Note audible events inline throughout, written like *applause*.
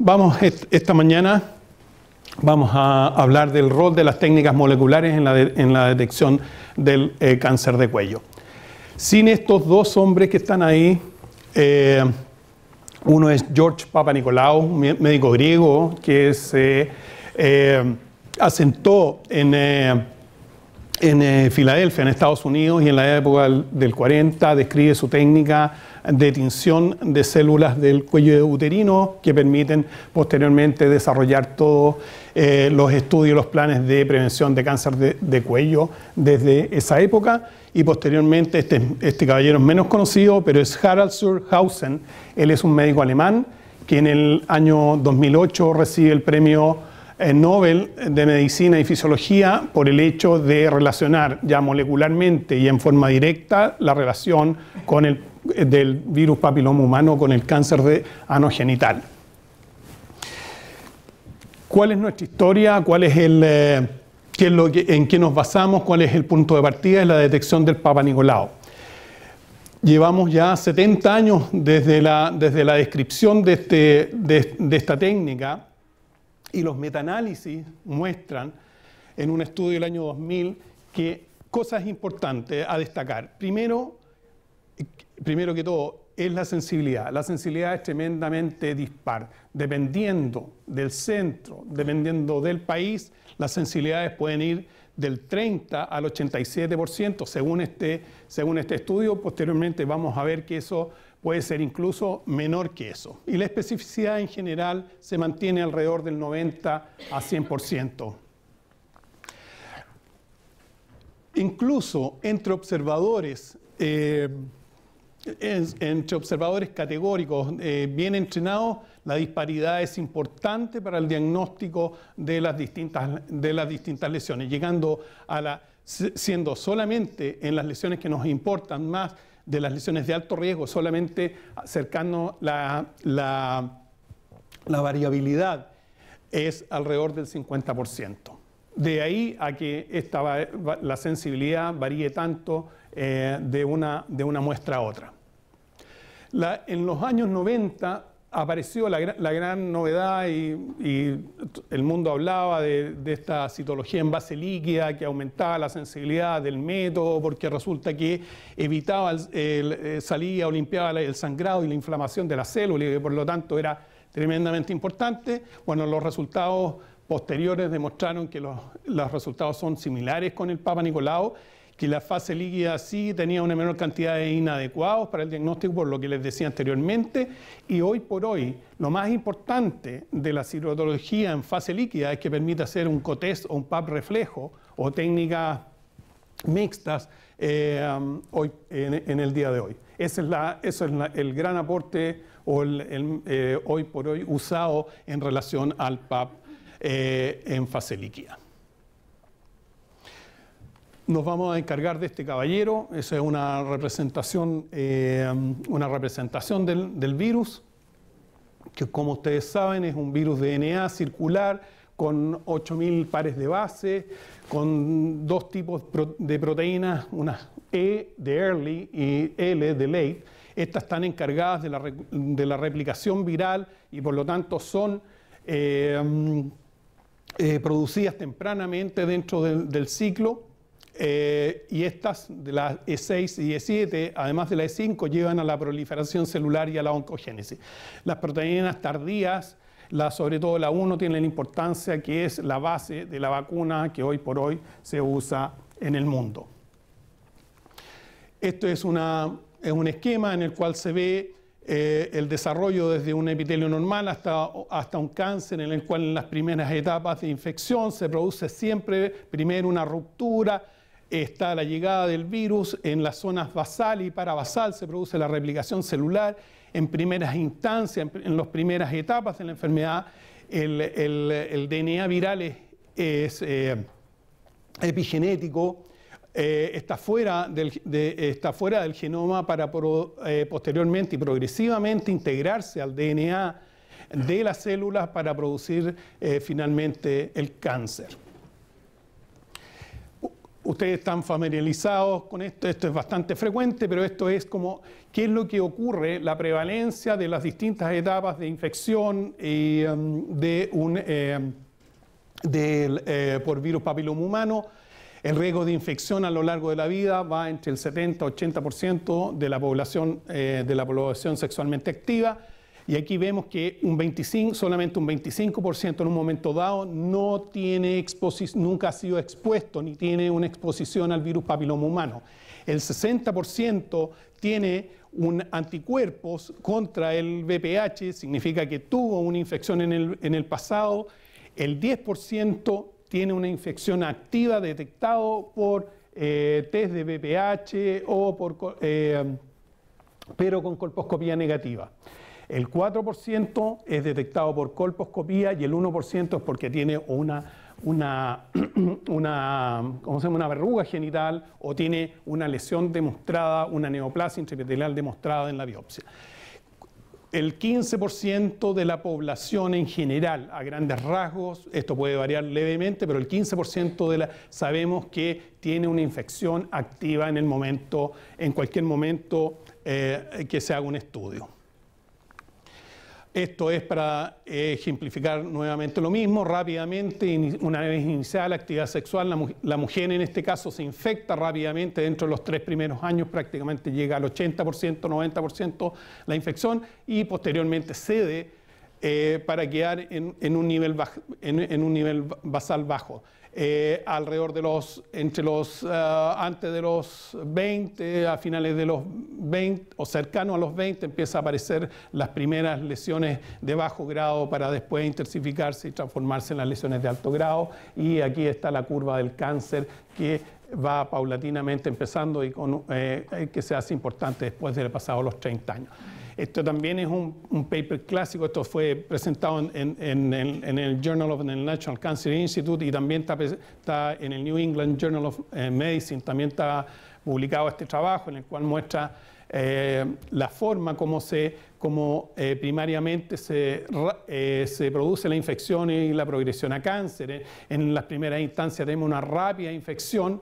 Vamos, esta mañana vamos a hablar del rol de las técnicas moleculares en la, en la detección del eh, cáncer de cuello. Sin estos dos hombres que están ahí, eh, uno es George Papanicolaou, un médico griego que se eh, asentó en en eh, Filadelfia, en Estados Unidos, y en la época del 40 describe su técnica de tinción de células del cuello uterino que permiten posteriormente desarrollar todos eh, los estudios, los planes de prevención de cáncer de, cuello desde esa época. Y posteriormente este, este, caballero es menos conocido, pero es Harald Surhausen. Él es un médico alemán que en el año 2008 recibe el premio eh, Nobel de Medicina y Fisiología por el hecho de relacionar ya molecularmente y en forma directa la relación con el, eh, del virus papiloma humano con el cáncer de anogenital. ¿Cuál es nuestra historia? ¿Cuál es el, eh, ¿En qué nos basamos? ¿Cuál es el punto de partida? Es la detección del Papa Llevamos ya 70 años desde la, descripción de este, esta técnica y los metaanálisis muestran en un estudio del año 2000 que cosas importantes a destacar. Primero, primero que todo, es la sensibilidad. La sensibilidad es tremendamente dispar. Dependiendo del centro, dependiendo del país, las sensibilidades pueden ir del 30 al 87% según este, según este estudio. Posteriormente vamos a ver que eso puede ser incluso menor que eso. Y la especificidad en general se mantiene alrededor del 90 a 100%. Incluso entre observadores, eh, entre observadores categóricos eh, bien entrenados, la disparidad es importante para el diagnóstico de las distintas, de las distintas lesiones, llegando a la, siendo solamente en las lesiones que nos importan más de las lesiones de alto riesgo, solamente cercano la, variabilidad es alrededor del 50%. De ahí a que esta, la sensibilidad varíe tanto eh, de, una, de una muestra a otra. en los años 90 apareció la, gran novedad y, el mundo hablaba de, esta citología en base líquida que aumentaba la sensibilidad del método porque resulta que evitaba, el, eh, salía o limpiaba el sangrado y la inflamación de la célula y que por lo tanto era tremendamente importante. Bueno, los resultados posteriores demostraron que los, los resultados son similares con el Papa Nicolau que la fase líquida sí tenía una menor cantidad de inadecuados para el diagnóstico, por lo que les decía anteriormente, y hoy por hoy lo más importante de la cirugía en fase líquida es que permite hacer un cotest o un PAP reflejo o técnicas mixtas eh, um, hoy, en, el día de hoy. Ese es, es el gran aporte o eh, hoy por hoy usado en relación al PAP eh, en fase líquida. Nos vamos a encargar de este caballero, esa es una representación, eh, una representación del, virus, que como ustedes saben es un virus de DNA circular, con 8.000 pares de base, con dos tipos de proteínas, una E de early y L de late. Estas están encargadas de la, replicación viral y por lo tanto son eh, eh, producidas tempranamente dentro del ciclo eh, y estas, de las e E6 y E7, además de la E5, llevan a la proliferación celular y a la oncogénesis. Las proteínas tardías, la, sobre todo la 1, tienen la importancia que es la base de la vacuna que hoy por hoy se usa en el mundo. Esto es, un esquema en el cual se ve eh, el desarrollo desde un epitelio normal hasta, hasta un cáncer en el cual en las primeras etapas de infección se produce siempre primero una ruptura está la llegada del virus en las zonas basal y parabasal, se produce la replicación celular en primeras instancias, en, las primeras etapas de la enfermedad, el, DNA viral es, eh, epigenético, eh, está, fuera del, fuera del, genoma para eh, posteriormente y progresivamente integrarse al DNA de las células para producir finalmente el cáncer. Ustedes están familiarizados con esto, esto es bastante frecuente, pero esto es como qué es lo que ocurre, la prevalencia de las distintas etapas de infección eh, um, de eh, eh, por virus papiloma humano. El riesgo de infección a lo largo de la vida va entre el 70-80% de la de la población sexualmente activa. Y aquí vemos que un 25, solamente un 25% en un momento dado no tiene nunca ha sido expuesto ni tiene una exposición al virus papiloma humano. El 60% tiene un anticuerpos contra el VPH, significa que tuvo una infección en el, pasado. El 10% tiene una infección activa detectado por eh, test de BPH o por, eh, pero con colposcopía negativa. El 4% es detectado por colposcopía y el 1% es porque tiene una, *clears throat* una, verruga genital o tiene una lesión demostrada, una neoplasia intraepitelial demostrada en la biopsia. El 15% de la población en general, a grandes rasgos, esto puede variar levemente, pero el 15% de sabemos que tiene una infección activa en el momento, en cualquier momento eh, que se haga un estudio. Esto es para eh, ejemplificar nuevamente lo mismo, rápidamente, una vez iniciada la actividad sexual, la, mujer en este caso se infecta rápidamente, dentro de los tres primeros años prácticamente llega al 80%, 90% la infección y posteriormente cede eh, para quedar en un nivel basal bajo. Eh, alrededor de los, entre los, eh, antes de los 20, a finales de los 20 o cercano a los 20 empieza a aparecer las primeras lesiones de bajo grado para después intensificarse y transformarse en las lesiones de alto grado. Y aquí está la curva del cáncer que va paulatinamente empezando y eh, que se hace importante después de pasado los 30 años. Esto también es un, paper clásico, esto fue presentado en, el Journal of the National Cancer Institute y también está, en el New England Journal of eh, Medicine, también está publicado este trabajo en el cual muestra eh, la forma como, se, como eh, primariamente se, se, produce la infección y la progresión a cáncer. En las primeras instancias tenemos una rápida infección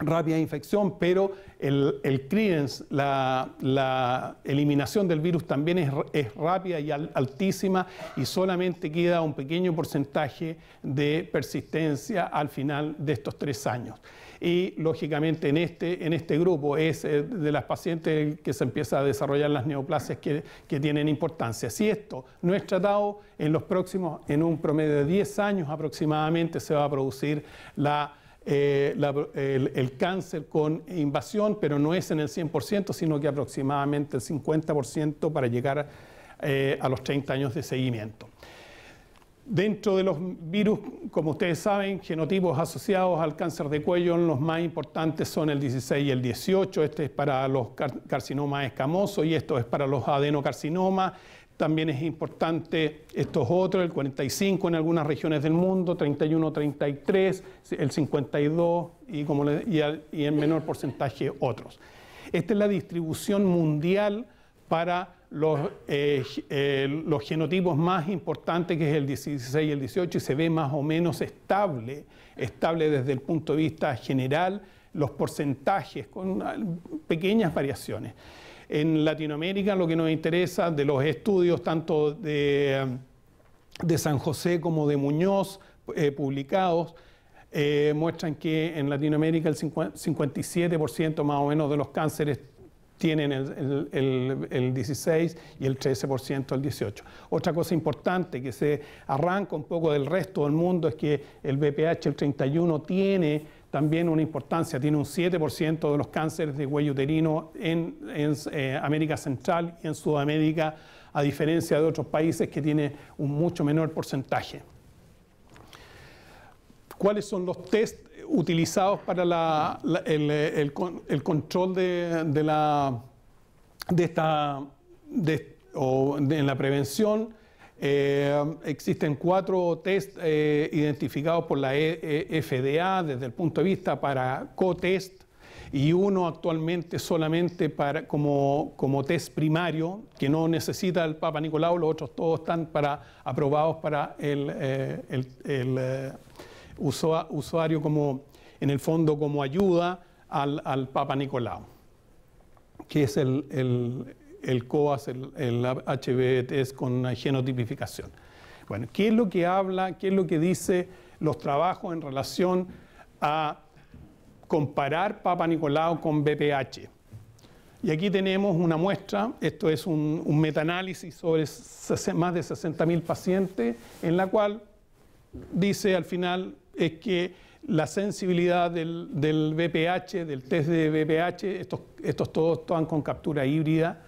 ...rápida e infección, pero el, el la, eliminación del virus también es, rápida y altísima y solamente queda un pequeño porcentaje de persistencia al final de estos tres años. Y lógicamente en este, en este grupo es eh, de las pacientes que se empieza a desarrollar las neoplasias que, que tienen importancia. Si esto no es tratado, en los próximos, en un promedio de 10 años aproximadamente, se va a producir la eh, el, cáncer con invasión, pero no es en el 100%, sino que aproximadamente el 50% para llegar eh, a los 30 años de seguimiento. Dentro de los virus, como ustedes saben, genotipos asociados al cáncer de cuello, los más importantes son el 16 y el 18. Este es para los carcinomas escamosos y esto es para los adenocarcinomas. También es importante estos otros, el 45 en algunas regiones del mundo, 31, 33, el 52 y, como y, en menor porcentaje otros. Esta es la distribución mundial para los, eh, eh, los, genotipos más importantes, que es el 16 y el 18, y se ve más o menos estable, estable desde el punto de vista general, los porcentajes, con pequeñas variaciones. En Latinoamérica lo que nos interesa de los estudios tanto de, San José como de Muñoz eh, publicados, eh, muestran que en Latinoamérica el 57% más o menos de los cánceres tienen el, el, 16 y el 13% el 18. Otra cosa importante que se arranca un poco del resto del mundo es que el BPH, el 31, tiene también una importancia, tiene un 7% de los cánceres de cuello uterino en, eh, América Central y en Sudamérica, a diferencia de otros países que tiene un mucho menor porcentaje. ¿Cuáles son los test utilizados para el, control de, la, de esta, o en la prevención? Eh, existen cuatro test eh, identificados por la e, e, FDA desde el punto de vista para co-test y uno actualmente solamente para, como, como test primario, que no necesita el Papa Nicolau, los otros todos están para, aprobados para el, eh, usuario como, en el fondo, como ayuda al, al Papa Nicolau, que es el, el COAS, el, el e es con genotipificación. Bueno, ¿qué es lo que habla, qué es lo que dice los trabajos en relación a comparar Papa Nicolau con BPH? Y aquí tenemos una muestra, esto es un, un metaanálisis sobre más de 60.000 pacientes, en la cual dice al final es que la sensibilidad del, BPH, del test de BPH, estos, estos todos están con captura híbrida,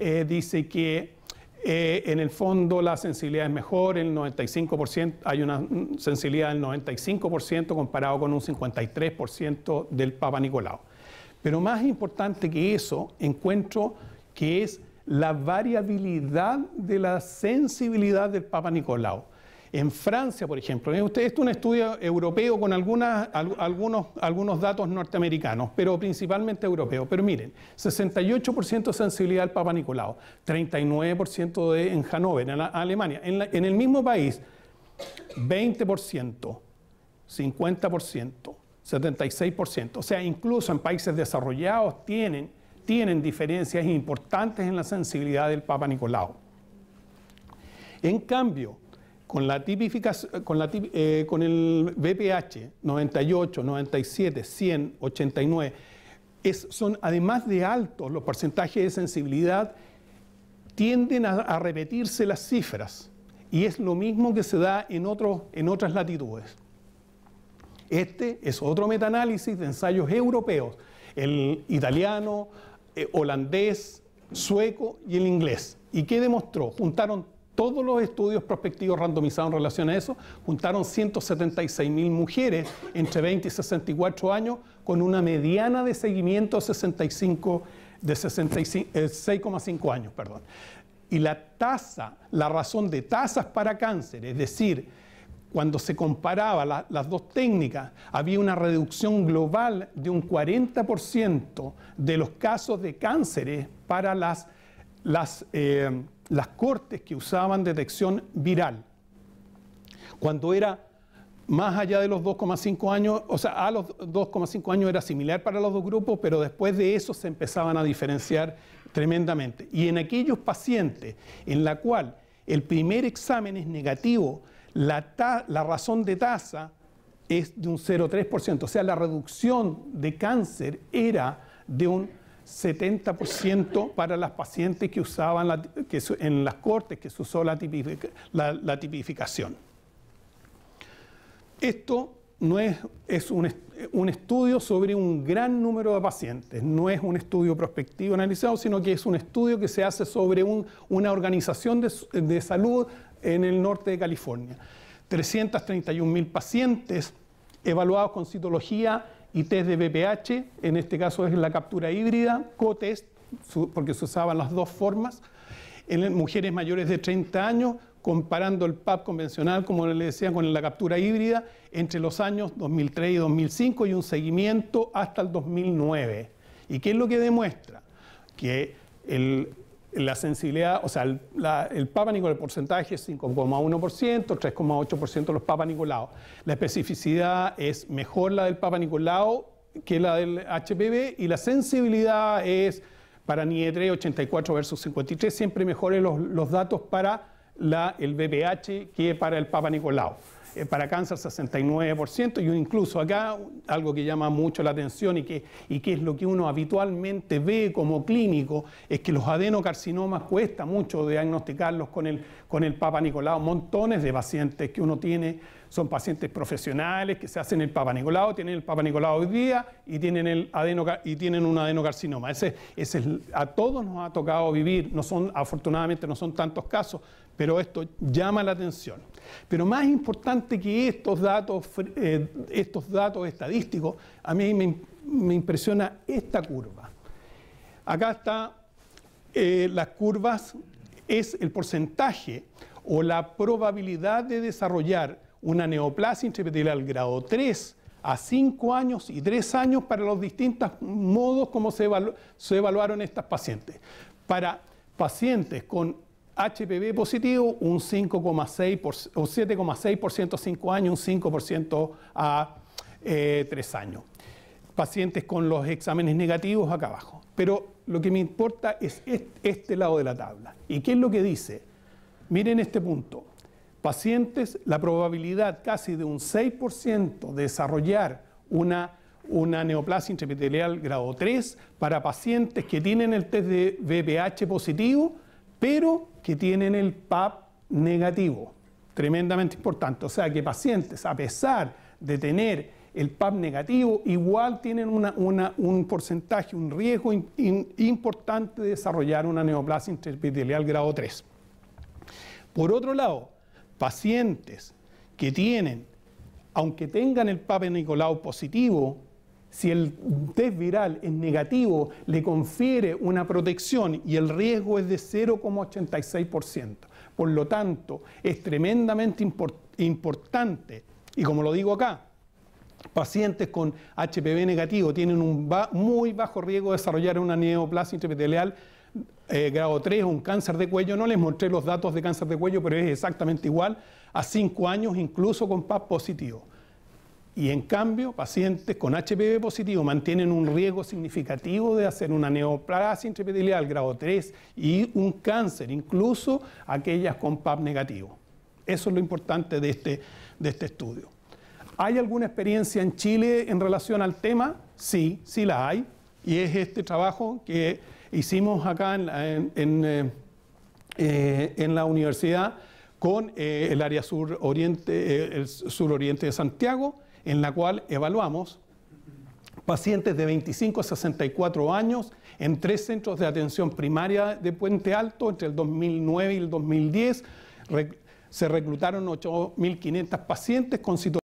eh, dice que eh, en el fondo la sensibilidad es mejor, el 95%, hay una sensibilidad del 95% comparado con un 53% del Papa Nicolau. Pero más importante que eso, encuentro que es la variabilidad de la sensibilidad del Papa Nicolau. En Francia, por ejemplo, eh, esto es un estudio europeo con algunas, algunos, datos norteamericanos, pero principalmente europeo. Pero miren, 68% de sensibilidad al Papa Nicolau, 39% en Hannover, en Alemania. En, el mismo país, 20%, 50%, 76%. O sea, incluso en países desarrollados tienen, tienen diferencias importantes en la sensibilidad del Papa Nicolau. En cambio, con la con, la, eh, con el BPH 98, 97, 100, 89, es, son además de altos los porcentajes de sensibilidad, tienden a, repetirse las cifras y es lo mismo que se da en, en otras latitudes. Este es otro metaanálisis de ensayos europeos, el italiano, eh, holandés, sueco y el inglés. ¿Y qué demostró? Juntaron todos los estudios prospectivos randomizados en relación a eso, juntaron 176 mil mujeres entre 20 y 64 años con una mediana de seguimiento de 65 de 6,5 años, perdón. Y la tasa, la razón de tasas para cáncer, es decir, cuando se comparaba las dos técnicas, había una reducción global de un 40% de los casos de cánceres para las, las eh, las cortes que usaban detección viral, cuando era más allá de los 2,5 años, o sea, a los 2,5 años era similar para los dos grupos, pero después de eso se empezaban a diferenciar tremendamente. Y en aquellos pacientes en la cual el primer examen es negativo, la, la razón de tasa es de un 0,3%, o sea, la reducción de cáncer era de un 70% para las pacientes que usaban en las cortes, que se usó la, tipificación. Esto no es, un, estudio sobre un gran número de pacientes, no es un estudio prospectivo analizado, sino que es un estudio que se hace sobre una organización de, salud en el norte de California. 331 mil pacientes evaluados con citología y test de BPH, en este caso es la captura híbrida, co-test, porque se usaban las dos formas, en mujeres mayores de 30 años, comparando el PAP convencional, como le decía, con la captura híbrida entre los años 2003 y 2005 y un seguimiento hasta el 2009. ¿Y qué es lo que demuestra? Que el la sensibilidad, o sea, el, la, el Papa Nicolau, el porcentaje es 5,1%, 3,8% los Papa Nicolau. La especificidad es mejor la del Papa Nicolau que la del HPV y la sensibilidad es para NIE3 84 versus 53, siempre mejores los, los datos para el BPH que para el Papa Nicolau. Eh, para cáncer 69% y incluso acá algo que llama mucho la atención y que, y es lo que uno habitualmente ve como clínico, es que los adenocarcinomas cuesta mucho diagnosticarlos con el, con el Papa Nicolau. Montones de pacientes que uno tiene son pacientes profesionales que se hacen el Papa tienen el Papa hoy día y tienen, el y tienen un adenocarcinoma. Ese, a todos nos ha tocado vivir, no son, afortunadamente no son tantos casos, pero esto llama la atención. Pero más importante que estos datos, eh, estos datos estadísticos, a mí me, impresiona esta curva. Acá están eh, las curvas, es el porcentaje o la probabilidad de desarrollar una neoplasia intraepitelial grado 3 a 5 años y 3 años para los distintos modos como se, evaluaron estas pacientes. Para pacientes con HPV positivo, un 5,6 7,6% a 5 años, un 5% a 3 eh, años. Pacientes con los exámenes negativos acá abajo. Pero lo que me importa es este lado de la tabla. ¿Y qué es lo que dice? Miren este punto pacientes la probabilidad casi de un 6% de desarrollar una, una neoplasia intraepitelial grado 3 para pacientes que tienen el test de VPH positivo, pero que tienen el PAP negativo. Tremendamente importante. O sea que pacientes, a pesar de tener el PAP negativo, igual tienen un porcentaje, un riesgo importante de desarrollar una neoplasia intraepitelial grado 3. Por otro lado, pacientes que tienen, aunque tengan el Papa positivo, si el test viral es negativo, le confiere una protección y el riesgo es de 0,86%. Por lo tanto, es tremendamente importante, y como lo digo acá, pacientes con HPV negativo tienen un muy bajo riesgo de desarrollar una neoplasia intraepitelial eh, grado 3 un cáncer de cuello. No les mostré los datos de cáncer de cuello, pero es exactamente igual a 5 años, incluso con PAP positivo. Y en cambio, pacientes con HPV positivo mantienen un riesgo significativo de hacer una neoplasia intraepitelial grado 3 y un cáncer, incluso aquellas con PAP negativo. Eso es lo importante de este, de este estudio. ¿Hay alguna experiencia en Chile en relación al tema? Sí, sí la hay. Y es este trabajo que hicimos acá eh, eh, en, la universidad con eh, el área sur oriente, el suroriente de Santiago, en la cual evaluamos pacientes de 25 a 64 años en tres centros de atención primaria de Puente Alto entre el 2009 y el 2010. Se reclutaron 8.500 pacientes con situaciones